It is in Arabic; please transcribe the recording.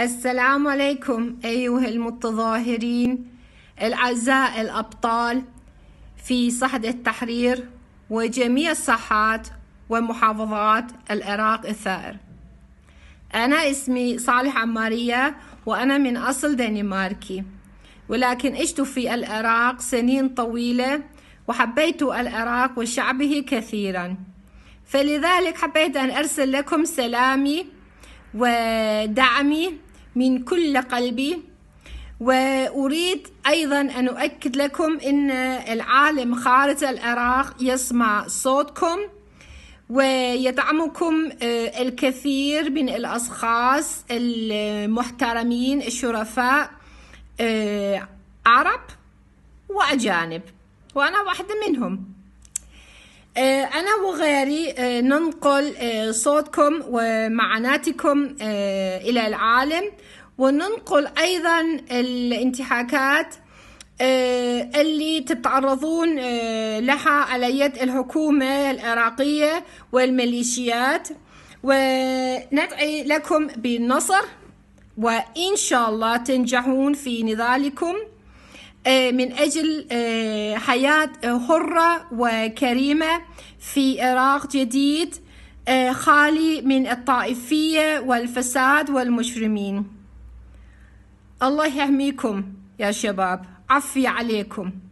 السلام عليكم أيها المتظاهرين الأعزاء الأبطال في صحد التحرير وجميع الصحات ومحافظات العراق الثائر أنا اسمي صالح عمارية وأنا من أصل دنماركي ولكن عشت في العراق سنين طويلة وحبيت العراق وشعبه كثيرا فلذلك حبيت أن أرسل لكم سلامي ودعمي من كل قلبي وأريد أيضا أن أؤكد لكم أن العالم خارج العراق يسمع صوتكم ويدعمكم آه، الكثير من الأشخاص المحترمين الشرفاء آه، عرب وأجانب وأنا واحدة منهم أنا وغيري آه، ننقل آه، صوتكم ومعاناتكم آه، إلى العالم وننقل أيضا الانتهاكات اللي تتعرضون لها على يد الحكومة العراقية والميليشيات وندعي لكم بالنصر وإن شاء الله تنجحون في نضالكم آه، من أجل آه، حياة آه، حرة وكريمة في عراق جديد خالي من الطائفية والفساد والمجرمين الله يحميكم يا شباب عفي عليكم